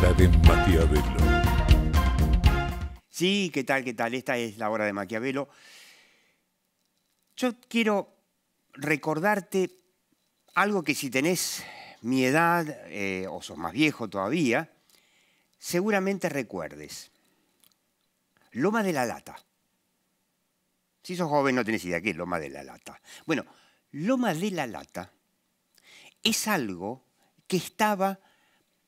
de Maquiavelo. Sí, ¿qué tal? ¿Qué tal? Esta es la hora de Maquiavelo. Yo quiero recordarte algo que si tenés mi edad, eh, o sos más viejo todavía, seguramente recuerdes. Loma de la Lata. Si sos joven no tenés idea qué es Loma de la Lata. Bueno, Loma de la Lata es algo que estaba,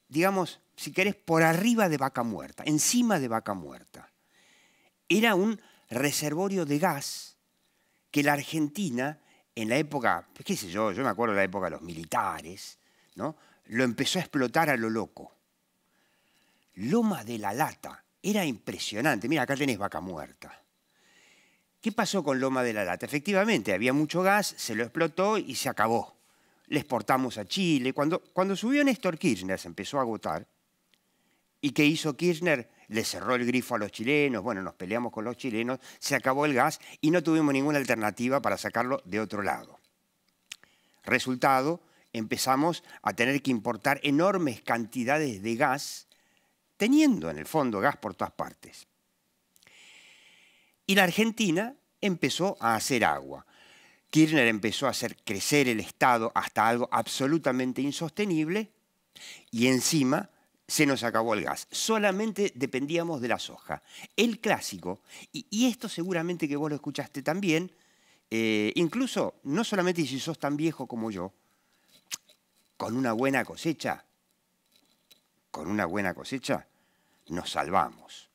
digamos, si querés, por arriba de vaca muerta, encima de vaca muerta. Era un reservorio de gas que la Argentina, en la época, pues, qué sé yo, yo me acuerdo de la época de los militares, ¿no? lo empezó a explotar a lo loco. Loma de la Lata, era impresionante. Mira, acá tenés vaca muerta. ¿Qué pasó con Loma de la Lata? Efectivamente, había mucho gas, se lo explotó y se acabó. Le exportamos a Chile. Cuando, cuando subió Néstor Kirchner, se empezó a agotar, ¿Y qué hizo Kirchner? Le cerró el grifo a los chilenos, bueno, nos peleamos con los chilenos, se acabó el gas y no tuvimos ninguna alternativa para sacarlo de otro lado. Resultado, empezamos a tener que importar enormes cantidades de gas, teniendo en el fondo gas por todas partes. Y la Argentina empezó a hacer agua. Kirchner empezó a hacer crecer el Estado hasta algo absolutamente insostenible y encima se nos acabó el gas. Solamente dependíamos de la soja. El clásico, y, esto seguramente que vos lo escuchaste también, eh, incluso no solamente si sos tan viejo como yo, con una buena cosecha, con una buena cosecha, nos salvamos.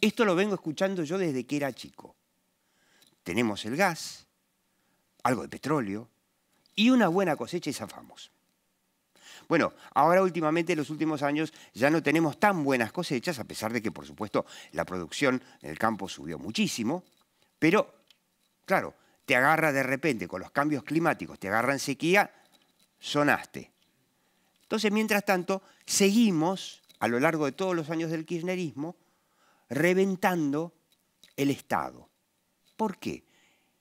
Esto lo vengo escuchando yo desde que era chico. Tenemos el gas, algo de petróleo, y una buena cosecha y zafamos. Bueno, ahora últimamente, en los últimos años, ya no tenemos tan buenas cosechas, a pesar de que, por supuesto, la producción en el campo subió muchísimo, pero, claro, te agarra de repente con los cambios climáticos, te agarra en sequía, sonaste. Entonces, mientras tanto, seguimos, a lo largo de todos los años del kirchnerismo, reventando el Estado. ¿Por qué?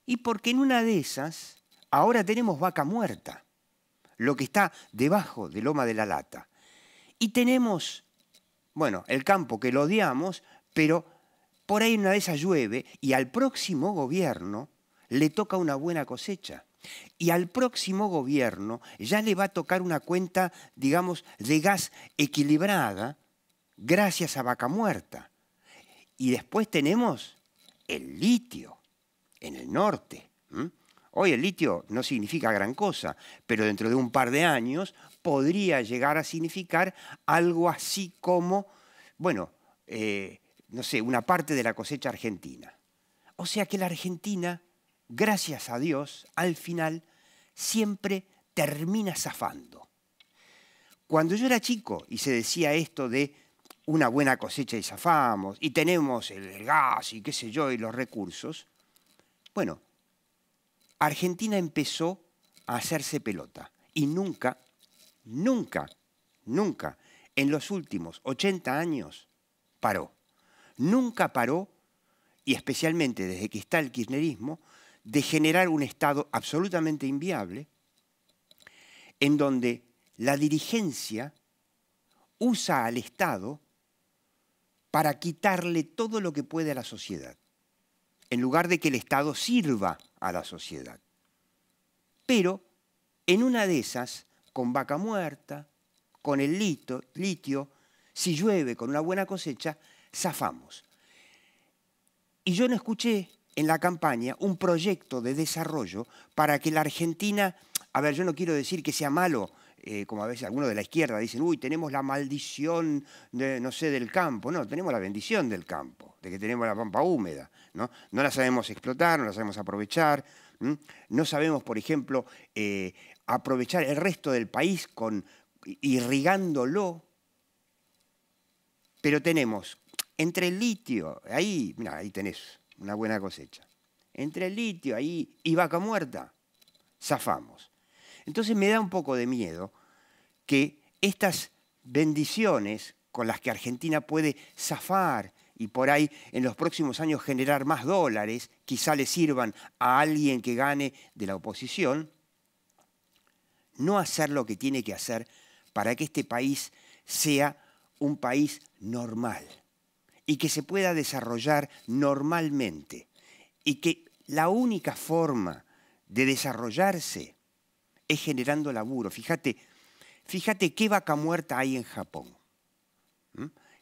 Y porque en una de esas, ahora tenemos vaca muerta lo que está debajo de Loma de la Lata. Y tenemos, bueno, el campo que lo odiamos, pero por ahí una de esas llueve y al próximo gobierno le toca una buena cosecha. Y al próximo gobierno ya le va a tocar una cuenta, digamos, de gas equilibrada gracias a vaca muerta. Y después tenemos el litio en el norte. Hoy el litio no significa gran cosa, pero dentro de un par de años podría llegar a significar algo así como, bueno, eh, no sé, una parte de la cosecha argentina. O sea que la Argentina, gracias a Dios, al final siempre termina zafando. Cuando yo era chico y se decía esto de una buena cosecha y zafamos, y tenemos el gas y qué sé yo, y los recursos, bueno, Argentina empezó a hacerse pelota y nunca, nunca, nunca en los últimos 80 años paró. Nunca paró, y especialmente desde que está el kirchnerismo, de generar un Estado absolutamente inviable en donde la dirigencia usa al Estado para quitarle todo lo que puede a la sociedad, en lugar de que el Estado sirva a la sociedad. Pero en una de esas, con vaca muerta, con el litio, si llueve con una buena cosecha, zafamos. Y yo no escuché en la campaña un proyecto de desarrollo para que la Argentina, a ver, yo no quiero decir que sea malo, eh, como a veces algunos de la izquierda dicen, uy, tenemos la maldición, no sé, del campo. No, tenemos la bendición del campo de que tenemos la pampa húmeda. No, no la sabemos explotar, no la sabemos aprovechar. No sabemos, por ejemplo, eh, aprovechar el resto del país con, irrigándolo. Pero tenemos entre el litio, ahí, mira, ahí tenés una buena cosecha. Entre el litio ahí y vaca muerta, zafamos. Entonces me da un poco de miedo que estas bendiciones con las que Argentina puede zafar y por ahí en los próximos años generar más dólares, quizá le sirvan a alguien que gane de la oposición, no hacer lo que tiene que hacer para que este país sea un país normal y que se pueda desarrollar normalmente y que la única forma de desarrollarse es generando laburo. Fíjate, fíjate qué vaca muerta hay en Japón.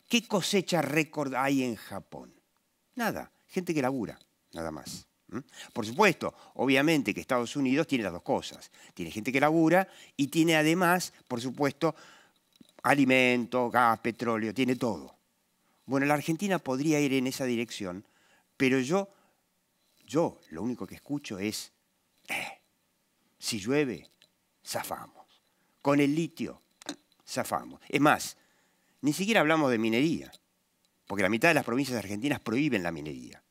¿Qué cosecha récord hay en Japón? Nada, gente que labura, nada más. Por supuesto, obviamente que Estados Unidos tiene las dos cosas. Tiene gente que labura y tiene además, por supuesto, alimento, gas, petróleo, tiene todo. Bueno, la Argentina podría ir en esa dirección, pero yo, yo lo único que escucho es, eh, si llueve, zafamos. Con el litio, zafamos. Es más, ni siquiera hablamos de minería, porque la mitad de las provincias argentinas prohíben la minería.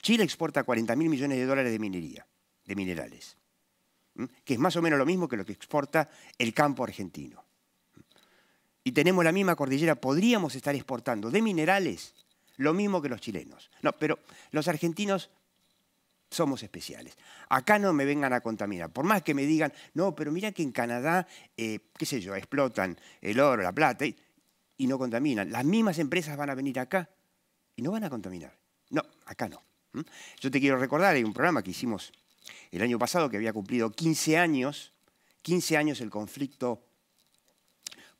Chile exporta 40 mil millones de dólares de minería, de minerales, que es más o menos lo mismo que lo que exporta el campo argentino. Y tenemos la misma cordillera, podríamos estar exportando de minerales lo mismo que los chilenos. No, pero los argentinos somos especiales. Acá no me vengan a contaminar. Por más que me digan, no, pero mira que en Canadá, eh, qué sé yo, explotan el oro, la plata y, no contaminan. Las mismas empresas van a venir acá y no van a contaminar. No, acá no. Yo te quiero recordar, hay un programa que hicimos el año pasado que había cumplido 15 años, 15 años el conflicto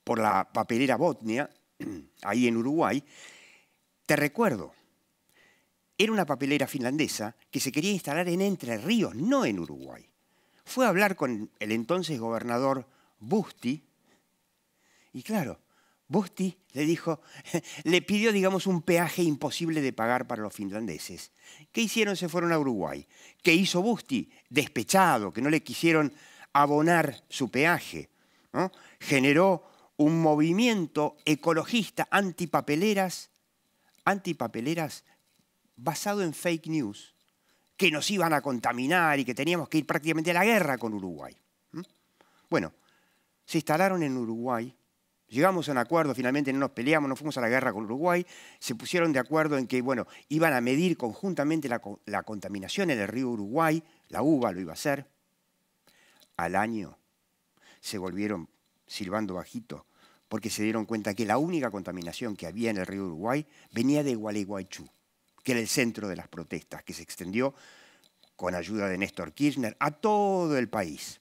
por la papelera Botnia, ahí en Uruguay. Te recuerdo, era una papelera finlandesa que se quería instalar en Entre Ríos, no en Uruguay. Fue a hablar con el entonces gobernador Busti y claro, Busti le dijo, le pidió, digamos, un peaje imposible de pagar para los finlandeses. ¿Qué hicieron? Se fueron a Uruguay. ¿Qué hizo Busti? Despechado, que no le quisieron abonar su peaje. Generó un movimiento ecologista antipapeleras, antipapeleras basado en fake news que nos iban a contaminar y que teníamos que ir prácticamente a la guerra con Uruguay. Bueno, se instalaron en Uruguay, llegamos a un acuerdo, finalmente no nos peleamos, no fuimos a la guerra con Uruguay, se pusieron de acuerdo en que, bueno, iban a medir conjuntamente la, la contaminación en el río Uruguay, la uva lo iba a hacer. Al año se volvieron silbando bajito porque se dieron cuenta que la única contaminación que había en el río Uruguay venía de Gualeguaychú que era el centro de las protestas, que se extendió con ayuda de Néstor Kirchner a todo el país.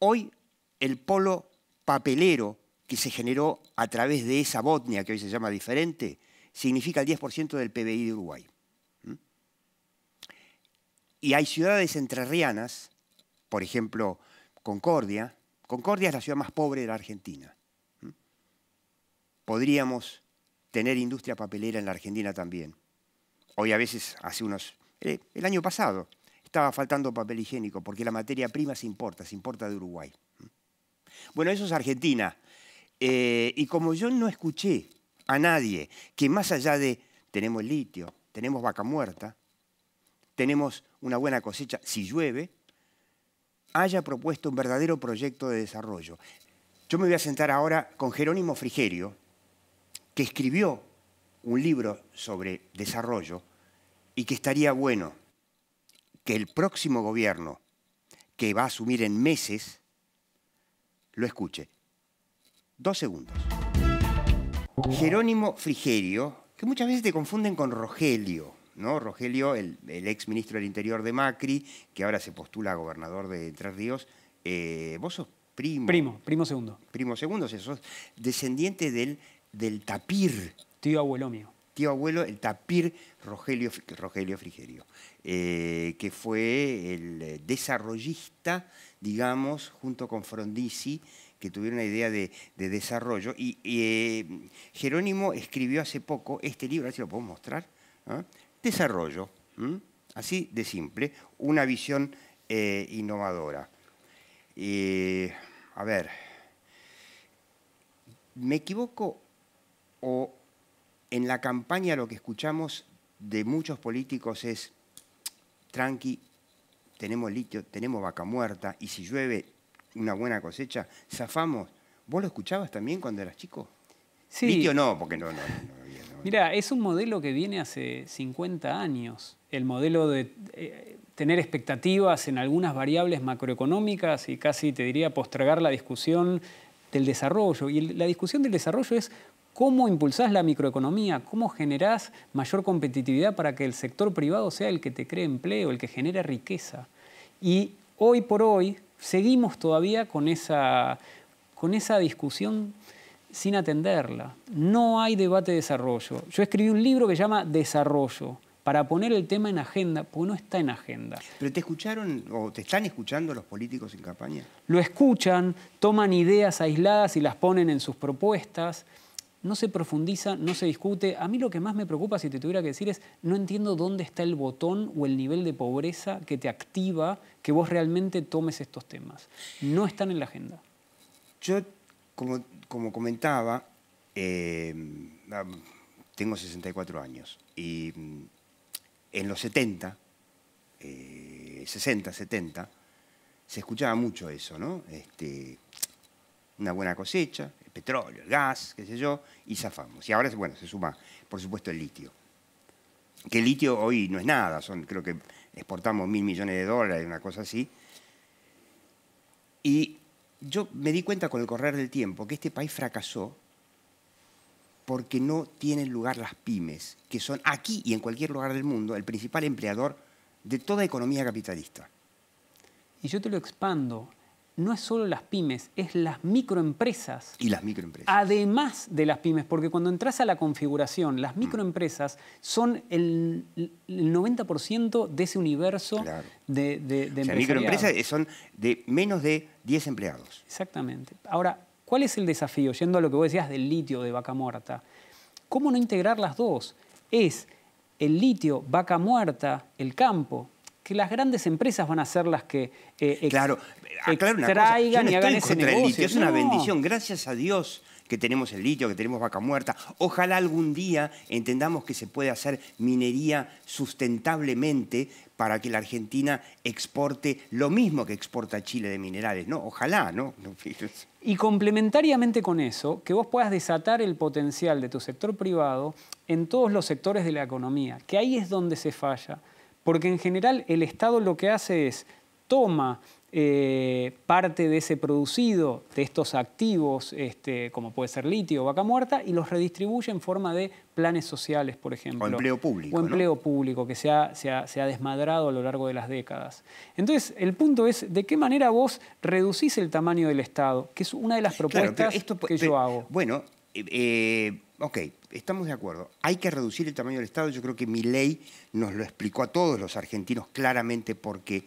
Hoy el polo papelero que se generó a través de esa Botnia, que hoy se llama diferente, significa el 10% del PBI de Uruguay. ¿Mm? Y hay ciudades entrerrianas, por ejemplo, Concordia. Concordia es la ciudad más pobre de la Argentina. ¿Mm? Podríamos tener industria papelera en la Argentina también. Hoy a veces, hace unos... Eh, el año pasado estaba faltando papel higiénico porque la materia prima se importa, se importa de Uruguay. Bueno, eso es Argentina. Eh, y como yo no escuché a nadie que más allá de tenemos litio, tenemos vaca muerta, tenemos una buena cosecha si llueve, haya propuesto un verdadero proyecto de desarrollo. Yo me voy a sentar ahora con Jerónimo Frigerio, que escribió un libro sobre desarrollo y que estaría bueno que el próximo gobierno que va a asumir en meses lo escuche. Dos segundos. Jerónimo Frigerio, que muchas veces te confunden con Rogelio, ¿no? Rogelio, el, ex ministro del Interior de Macri, que ahora se postula gobernador de Tres Ríos. Eh, vos sos primo. Primo, primo segundo. Primo segundo, o sea, sos descendiente del del tapir. Tío abuelo mío. Tío abuelo, el tapir Rogelio, Rogelio Frigerio, eh, que fue el eh, desarrollista, digamos, junto con Frondizi, que tuvieron una idea de, desarrollo. Y eh, Jerónimo escribió hace poco este libro, a si lo puedo mostrar. Desarrollo, así de simple, una visión innovadora. a ver, ¿me equivoco o en la campaña lo que escuchamos de muchos políticos es, tranqui, tenemos litio, tenemos vaca muerta, y si llueve una buena cosecha, zafamos. ¿Vos lo escuchabas también cuando eras chico? Litio no, porque no, había, Mira, es un modelo que viene hace 50 años. El modelo de eh, tener expectativas en algunas variables macroeconómicas y casi te diría postergar la discusión del desarrollo. Y la discusión del desarrollo es ¿Cómo impulsás la microeconomía? ¿Cómo generás mayor competitividad para que el sector privado sea el que te cree empleo, el que genere riqueza? Y hoy por hoy seguimos todavía con esa, con esa discusión sin atenderla. No hay debate de desarrollo. Yo escribí un libro que se llama Desarrollo para poner el tema en agenda, porque no está en agenda. ¿Pero te escucharon o te están escuchando los políticos en campaña? Lo escuchan, toman ideas aisladas y las ponen en sus propuestas no se profundiza, no se discute. A mí lo que más me preocupa, si te tuviera que decir, es no entiendo dónde está el botón o el nivel de pobreza que te activa que vos realmente tomes estos temas. No están en la agenda. Yo, como, comentaba, eh, tengo 64 años y mm, en los 70, 60, 70, se escuchaba mucho eso, ¿no? Este, una buena cosecha, el petróleo, el gas, qué sé yo, y zafamos. Y ahora, bueno, se suma, por supuesto, el litio. Que el litio hoy no es nada, son, creo que exportamos mil millones de dólares, una cosa así. Y yo me di cuenta con el correr del tiempo que este país fracasó porque no tienen lugar las pymes, que son aquí y en cualquier lugar del mundo el principal empleador de toda economía capitalista. Y yo te lo expando no es solo las pymes, es las microempresas. Y las microempresas. Además de las pymes, porque cuando entras a la configuración, las mm. microempresas son el, 90% de ese universo de, de, de microempresas son de menos de 10 empleados. Exactamente. Ahora, ¿cuál es el desafío? Yendo a lo que vos decías del litio de vaca muerta. ¿Cómo no integrar las dos? Es el litio, vaca muerta, el campo, que las grandes empresas van a ser las que eh, claro, extraigan y hagan ese negocio. es una bendición, gracias a Dios que tenemos el litio, que tenemos vaca muerta. Ojalá algún día entendamos que se puede hacer minería sustentablemente para que la Argentina exporte lo mismo que exporta Chile de minerales, ¿no? Ojalá, ¿no? Y complementariamente con eso, que vos puedas desatar el potencial de tu sector privado en todos los sectores de la economía, que ahí es donde se falla. Porque en general el Estado lo que hace es toma eh, parte de ese producido, de estos activos, este, como puede ser litio o vaca muerta, y los redistribuye en forma de planes sociales, por ejemplo. O empleo público. O empleo público, que se ha, se, ha, desmadrado a lo largo de las décadas. Entonces, el punto es, ¿de qué manera vos reducís el tamaño del Estado? Que es una de las propuestas que yo hago. Bueno, eh, eh, ok, estamos de acuerdo, hay que reducir el tamaño del Estado, yo creo que mi ley nos lo explicó a todos los argentinos claramente porque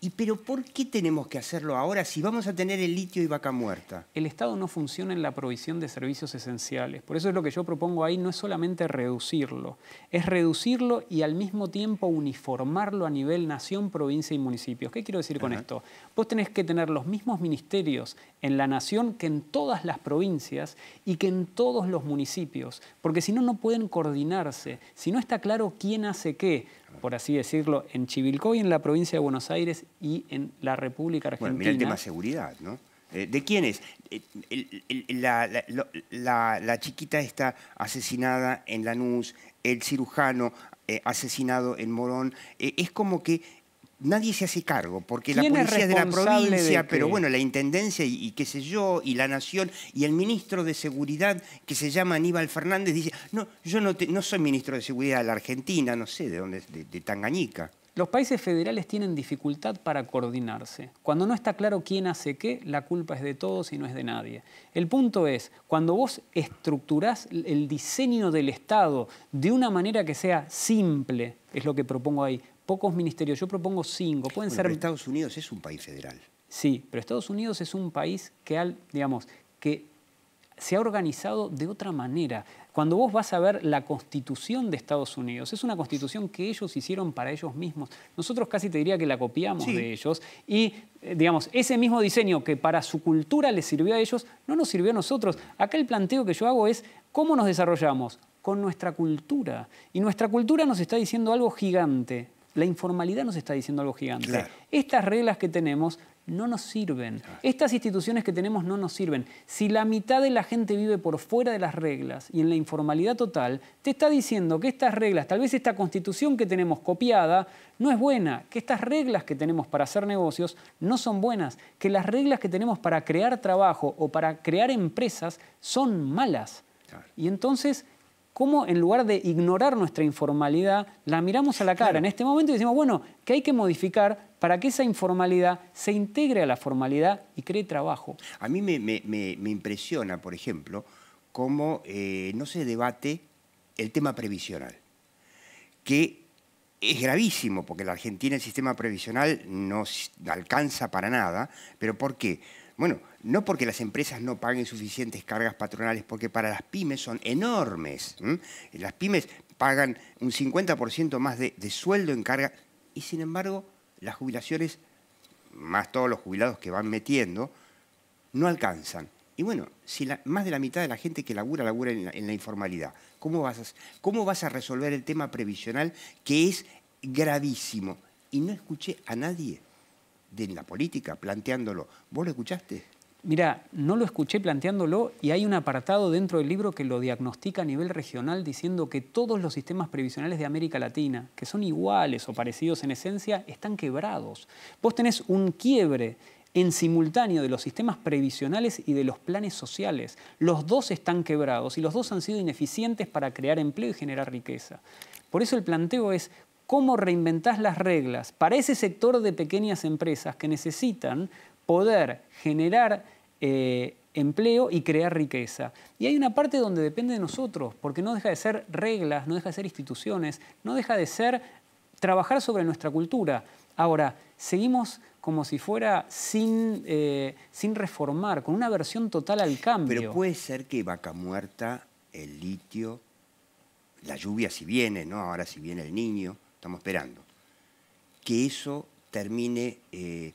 ¿Y pero por qué tenemos que hacerlo ahora si vamos a tener el litio y vaca muerta? El Estado no funciona en la provisión de servicios esenciales. Por eso es lo que yo propongo ahí, no es solamente reducirlo, es reducirlo y al mismo tiempo uniformarlo a nivel nación, provincia y municipios. ¿Qué quiero decir con esto? Vos tenés que tener los mismos ministerios en la nación que en todas las provincias y que en todos los municipios, porque si no, no pueden coordinarse, si no está claro quién hace qué por así decirlo, en Chivilcoy, en la provincia de Buenos Aires y en la República Argentina. Bueno, mira el tema de seguridad, ¿no? Eh, ¿De quién es? Eh, la, chiquita está asesinada en Lanús, el cirujano eh, asesinado en Morón. es como que nadie se hace cargo, porque la policía es de la provincia, pero bueno, la intendencia y, qué sé yo, y la nación, y el ministro de Seguridad, que se llama Aníbal Fernández, dice, no, yo no, no soy ministro de Seguridad de la Argentina, no sé de dónde, de, de Tangañica. Los países federales tienen dificultad para coordinarse. Cuando no está claro quién hace qué, la culpa es de todos y no es de nadie. El punto es, cuando vos estructurás el diseño del Estado de una manera que sea simple, es lo que propongo ahí, pocos ministerios. Yo propongo cinco. Pueden ser. Pero Estados Unidos es un país federal. Sí, pero Estados Unidos es un país que, al, digamos, que se ha organizado de otra manera. Cuando vos vas a ver la constitución de Estados Unidos, es una constitución que ellos hicieron para ellos mismos. Nosotros casi te diría que la copiamos de ellos y, eh, digamos, ese mismo diseño que para su cultura les sirvió a ellos, no nos sirvió a nosotros. Acá el planteo que yo hago es, ¿cómo nos desarrollamos? Con nuestra cultura. Y nuestra cultura nos está diciendo algo gigante, la informalidad nos está diciendo algo gigante. Estas reglas que tenemos no nos sirven. Estas instituciones que tenemos no nos sirven. Si la mitad de la gente vive por fuera de las reglas y en la informalidad total, te está diciendo que estas reglas, tal vez esta constitución que tenemos copiada, no es buena, que estas reglas que tenemos para hacer negocios no son buenas, que las reglas que tenemos para crear trabajo o para crear empresas son malas. Y entonces cómo en lugar de ignorar nuestra informalidad, la miramos a la cara en este momento y decimos, bueno, que hay que modificar para que esa informalidad se integre a la formalidad y cree trabajo. A mí me, impresiona, por ejemplo, cómo eh, no se debate el tema previsional, que es gravísimo porque en la Argentina el sistema previsional no alcanza para nada, pero ¿por qué? Bueno, no porque las empresas no paguen suficientes cargas patronales, porque para las pymes son enormes. Las pymes pagan un 50% más de, sueldo en carga y sin embargo las jubilaciones, más todos los jubilados que van metiendo, no alcanzan. Y bueno, si más de la mitad de la gente que labura, labura en la, en la informalidad, ¿cómo vas, a, ¿cómo vas a resolver el tema previsional que es gravísimo? Y no escuché a nadie de la política planteándolo. ¿Vos lo escuchaste? Mira, no lo escuché planteándolo y hay un apartado dentro del libro que lo diagnostica a nivel regional diciendo que todos los sistemas previsionales de América Latina, que son iguales o parecidos en esencia, están quebrados. Vos tenés un quiebre en simultáneo de los sistemas previsionales y de los planes sociales. Los dos están quebrados y los dos han sido ineficientes para crear empleo y generar riqueza. Por eso el planteo es cómo reinventás las reglas para ese sector de pequeñas empresas que necesitan poder generar eh, empleo y crear riqueza. Y hay una parte donde depende de nosotros, porque no deja de ser reglas, no deja de ser instituciones, no deja de ser trabajar sobre nuestra cultura. Ahora, seguimos como si fuera sin, eh, sin reformar, con una versión total al cambio. Pero puede ser que vaca muerta, el litio, la lluvia si viene, ¿no? Ahora si viene el niño, estamos esperando, que eso termine eh,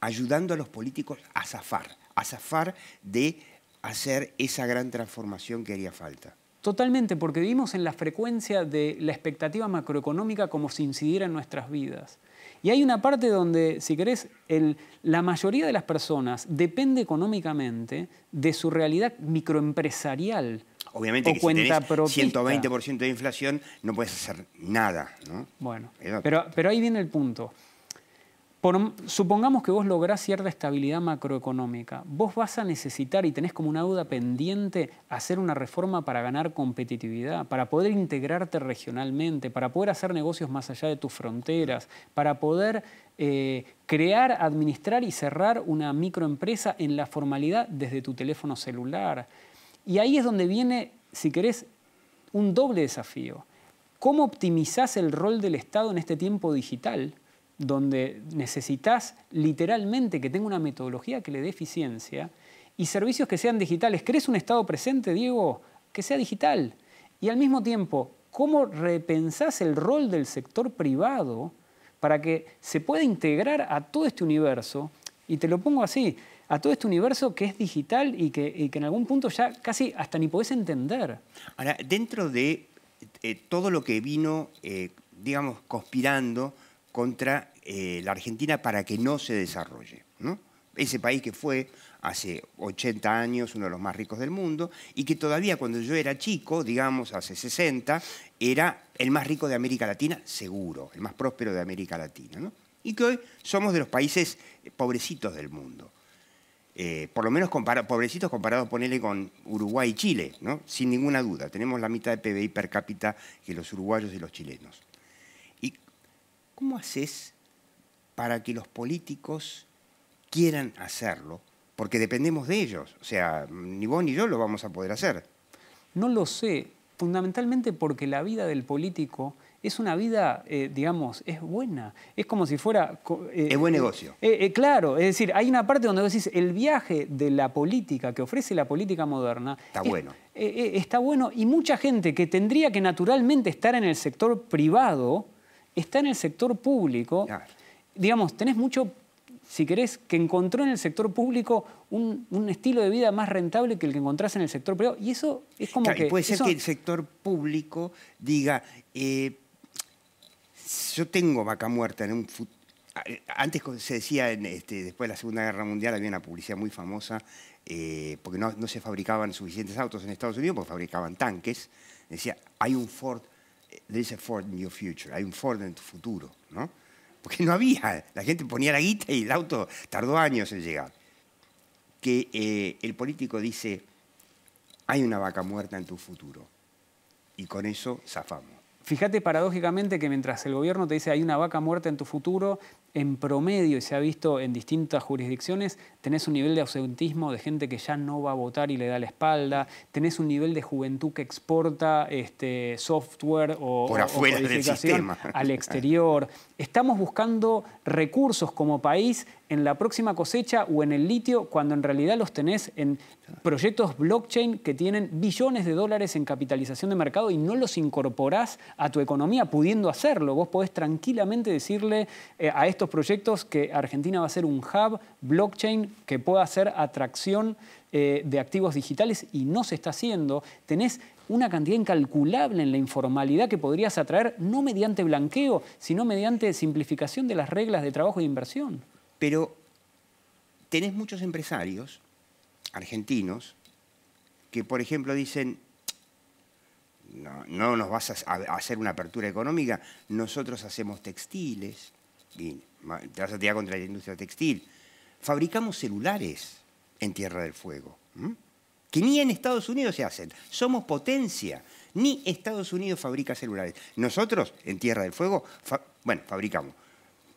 ayudando a los políticos a zafar, a zafar de hacer esa gran transformación que haría falta. Totalmente, porque vivimos en la frecuencia de la expectativa macroeconómica como si incidiera en nuestras vidas. Y hay una parte donde, si querés, la mayoría de las personas depende económicamente de su realidad microempresarial, Obviamente que si tenés 120% de inflación no puedes hacer nada. Bueno, pero, pero ahí viene el punto. supongamos que vos lográs cierta estabilidad macroeconómica. Vos vas a necesitar y tenés como una deuda pendiente hacer una reforma para ganar competitividad, para poder integrarte regionalmente, para poder hacer negocios más allá de tus fronteras, para poder eh, crear, administrar y cerrar una microempresa en la formalidad desde tu teléfono celular. Y ahí es donde viene, si querés, un doble desafío. ¿Cómo optimizás el rol del Estado en este tiempo digital, donde necesitas literalmente que tenga una metodología que le dé eficiencia y servicios que sean digitales? ¿Crees un Estado presente, Diego, que sea digital? Y al mismo tiempo, ¿cómo repensás el rol del sector privado para que se pueda integrar a todo este universo? Y te lo pongo así, a todo este universo que es digital y que, en algún punto ya casi hasta ni podés entender. Ahora, dentro de eh, todo lo que vino, eh, digamos, conspirando contra eh, la Argentina para que no se desarrolle, Ese país que fue hace 80 años uno de los más ricos del mundo y que todavía cuando yo era chico, digamos hace 60, era el más rico de América Latina, seguro, el más próspero de América Latina, Y que hoy somos de los países pobrecitos del mundo. Eh, por lo menos pobrecitos comparados, ponele con Uruguay y Chile, ¿no? sin ninguna duda. Tenemos la mitad de PBI per cápita que los uruguayos y los chilenos. ¿Y cómo haces para que los políticos quieran hacerlo? Porque dependemos de ellos. O sea, ni vos ni yo lo vamos a poder hacer. No lo sé, fundamentalmente porque la vida del político es una vida, eh, digamos, es buena. Es como si fuera... Eh, es buen negocio. Eh, claro, es decir, hay una parte donde decís, el viaje de la política que ofrece la política moderna... Está bueno. está bueno y mucha gente que tendría que naturalmente estar en el sector privado, está en el sector público. Digamos, tenés mucho si querés, que encontró en el sector público un, estilo de vida más rentable que el que encontrás en el sector privado. Y eso es como que... puede ser que el sector público diga, yo tengo vaca muerta en un futuro antes se decía, este, después de la Segunda Guerra Mundial, había una publicidad muy famosa, eh, porque no, se fabricaban suficientes autos en Estados Unidos, porque fabricaban tanques. Decía, hay un Ford, eh, is a Ford in your future, hay un Ford en tu futuro, ¿no? Porque no había, la gente ponía la guita y el auto tardó años en llegar. Que eh, el político dice, hay una vaca muerta en tu futuro, y con eso zafamos. Fíjate paradójicamente que mientras el gobierno te dice hay una vaca muerta en tu futuro, en promedio, y se ha visto en distintas jurisdicciones, tenés un nivel de ausentismo de gente que ya no va a votar y le da la espalda, tenés un nivel de juventud que exporta este, software o, Por al exterior. Estamos buscando recursos como país en la próxima cosecha o en el litio cuando en realidad los tenés en proyectos blockchain que tienen billones de dólares en capitalización de mercado y no los incorporás a tu economía pudiendo hacerlo. Vos podés tranquilamente decirle eh, a estos proyectos que Argentina va a ser un hub blockchain que pueda hacer atracción eh, de activos digitales y no se está haciendo. Tenés una cantidad incalculable en la informalidad que podrías atraer no mediante blanqueo, sino mediante simplificación de las reglas de trabajo e inversión. Pero tenés muchos empresarios argentinos que, por ejemplo, dicen, no, nos vas a hacer una apertura económica, nosotros hacemos textiles, y te vas a tirar contra la industria textil, fabricamos celulares en Tierra del Fuego, que ni en Estados Unidos se hacen, somos potencia, ni Estados Unidos fabrica celulares. Nosotros en Tierra del Fuego, bueno, fabricamos,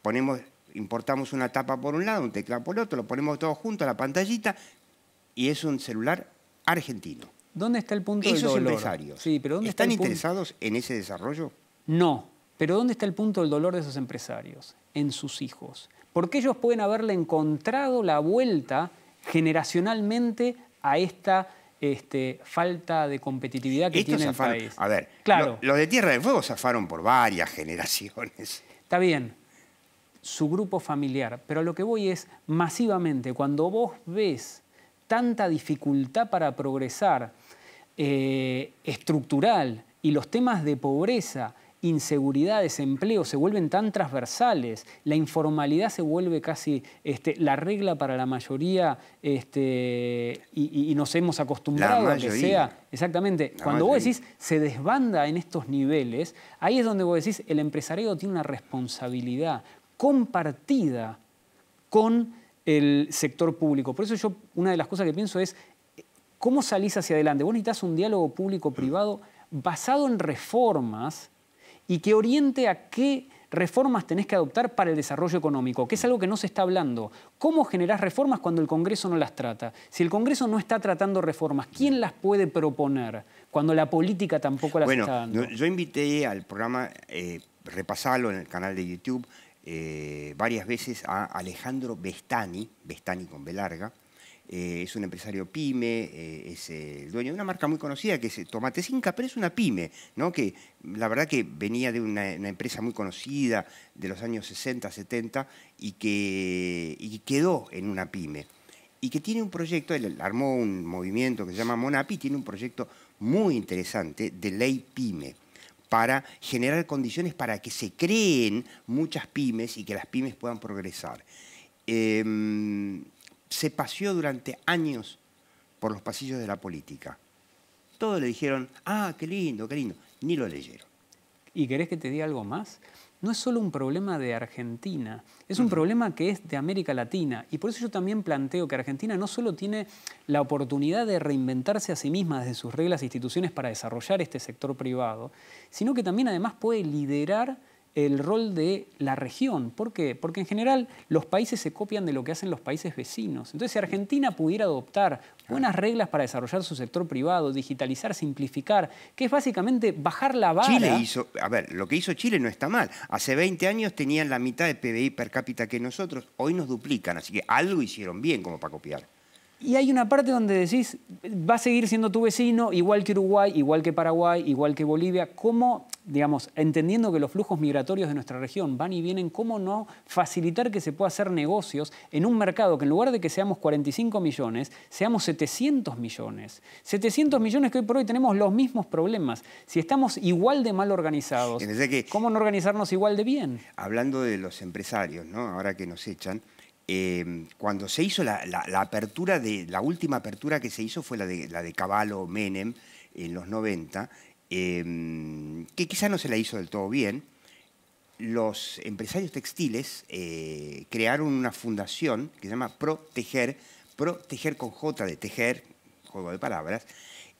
ponemos importamos una tapa por un lado, un teclado por otro, lo ponemos todo junto a la pantallita y es un celular argentino. ¿Dónde está el punto Esos dolor? empresarios. pero ¿Están interesados en ese desarrollo? No, pero ¿dónde está el punto del dolor de esos empresarios? En sus hijos. Porque ellos pueden haberle encontrado la vuelta generacionalmente a esta este, falta de competitividad que tiene el país. A ver, los de Tierra del Fuego zafaron por varias generaciones. Está bien, su grupo familiar. Pero lo que voy es, masivamente, cuando vos ves tanta dificultad para progresar eh, estructural y los temas de pobreza, inseguridad, desempleo se vuelven tan transversales, la informalidad se vuelve casi este, la regla para la mayoría este, y, nos hemos acostumbrado a que sea. Exactamente. Cuando vos decís se desbanda en estos niveles, ahí es donde vos decís el empresariado tiene una responsabilidad, compartida con el sector público. Por eso yo una de las cosas que pienso es, ¿cómo salís hacia adelante? Vos necesitas un diálogo público-privado basado en reformas y que oriente a qué reformas tenés que adoptar para el desarrollo económico, que es algo que no se está hablando. ¿Cómo generás reformas cuando el Congreso no las trata? Si el Congreso no está tratando reformas, ¿quién las puede proponer cuando la política tampoco las está dando? Yo invité al programa, eh, repasalo en el canal de YouTube, eh, varias veces a Alejandro Bestani, Bestani con B larga, eh, es un empresario pyme, eh, es el dueño de una marca muy conocida que es Tomate sin pero es una pyme, ¿no? que la verdad que venía de una, empresa muy conocida de los años 60, 70 y que y quedó en una pyme. Y que tiene un proyecto, él armó un movimiento que se llama Monapi, tiene un proyecto muy interesante de ley pyme para generar condiciones para que se creen muchas pymes y que las pymes puedan progresar. Em, se paseó durante años por los pasillos de la política. Todos le dijeron, ah, qué lindo, qué lindo. Ni lo leyeron. ¿Y querés que te diga algo más? no es solo un problema de Argentina, es un problema que es de América Latina. Y por eso yo también planteo que Argentina no solo tiene la oportunidad de reinventarse a sí misma desde sus reglas e instituciones para desarrollar este sector privado, sino que también además puede liderar el rol de la región. ¿Por qué? Porque en general los países se copian de lo que hacen los países vecinos. Entonces, si Argentina pudiera adoptar buenas reglas para desarrollar su sector privado, digitalizar, simplificar, que es básicamente bajar la vara. Chile hizo, a ver, lo que hizo Chile no está mal. Hace 20 años tenían la mitad de PBI per cápita que nosotros, hoy nos duplican, así que algo hicieron bien como para copiar. Y hay una parte donde decís, va a seguir siendo tu vecino, igual que Uruguay, igual que Paraguay, igual que Bolivia. ¿Cómo, digamos, entendiendo que los flujos migratorios de nuestra región van y vienen, cómo no facilitar que se pueda hacer negocios en un mercado que en lugar de que seamos 45 millones, seamos 700 millones? 700 millones que hoy por hoy tenemos los mismos problemas. Si estamos igual de mal organizados, ¿cómo no organizarnos igual de bien? Hablando de los empresarios, ¿no? ahora que nos echan Em, cuando se hizo la, apertura, de, la última apertura que se hizo fue la de, la de Caballo Menem en los 90, em, que quizá no se la hizo del todo bien, los empresarios textiles eh, crearon una fundación que se llama Proteger, Proteger con J de tejer, juego de palabras,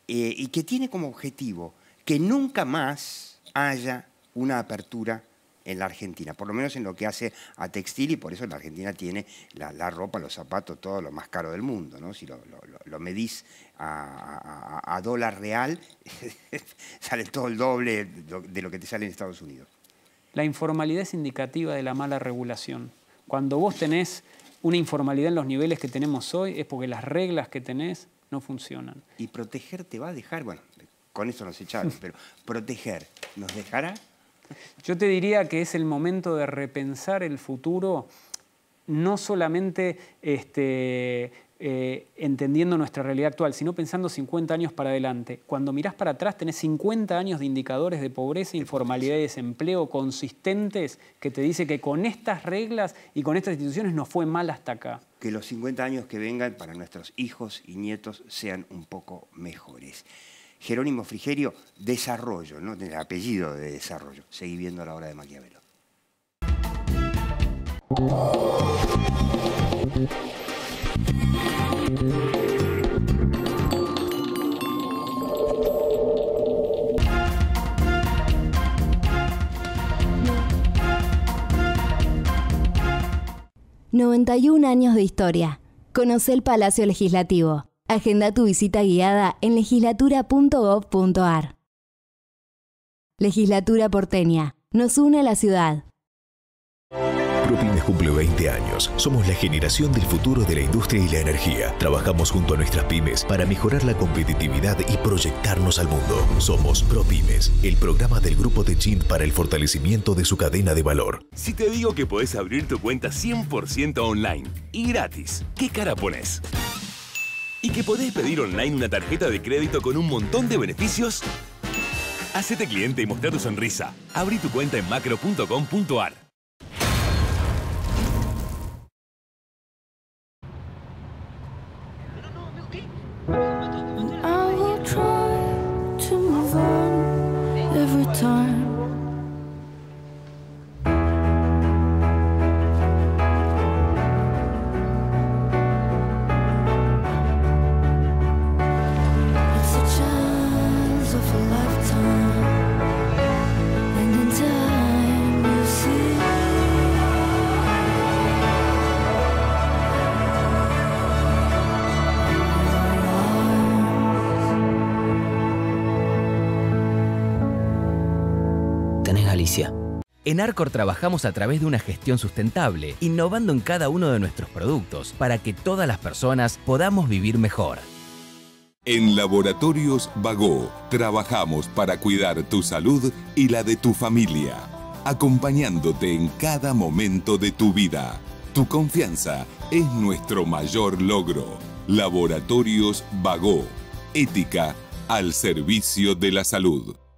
eh, y que tiene como objetivo que nunca más haya una apertura en la Argentina, por lo menos en lo que hace a textil y por eso la Argentina tiene la, ropa, los zapatos, todo lo más caro del mundo. ¿no? Si lo, medís a, dólar real, sale todo el doble de lo que te sale en Estados Unidos. La informalidad es indicativa de la mala regulación. Cuando vos tenés una informalidad en los niveles que tenemos hoy es porque las reglas que tenés no funcionan. Y proteger te va a dejar, bueno, con eso nos echaron, pero proteger nos dejará yo te diría que es el momento de repensar el futuro, no solamente este, eh, entendiendo nuestra realidad actual, sino pensando 50 años para adelante. Cuando mirás para atrás tenés 50 años de indicadores de pobreza, informalidad y desempleo consistentes que te dice que con estas reglas y con estas instituciones no fue mal hasta acá. Que los 50 años que vengan para nuestros hijos y nietos sean un poco mejores. Jerónimo Frigerio, Desarrollo, ¿no? el apellido de Desarrollo. Seguí viendo la obra de Maquiavelo. ¡91 años de historia! Conoce el Palacio Legislativo. Agenda tu visita guiada en legislatura.gov.ar. Legislatura porteña. Nos une a la ciudad. ProPymes cumple 20 años. Somos la generación del futuro de la industria y la energía. Trabajamos junto a nuestras pymes para mejorar la competitividad y proyectarnos al mundo. Somos ProPymes, el programa del grupo de Chint para el fortalecimiento de su cadena de valor. Si te digo que podés abrir tu cuenta 100% online y gratis, ¿qué cara pones? y que podés pedir online una tarjeta de crédito con un montón de beneficios? Hacete cliente y mostrá tu sonrisa. Abrí tu cuenta en macro.com.ar. En Arcor trabajamos a través de una gestión sustentable, innovando en cada uno de nuestros productos para que todas las personas podamos vivir mejor. En Laboratorios Vago trabajamos para cuidar tu salud y la de tu familia, acompañándote en cada momento de tu vida. Tu confianza es nuestro mayor logro. Laboratorios Vago, ética al servicio de la salud.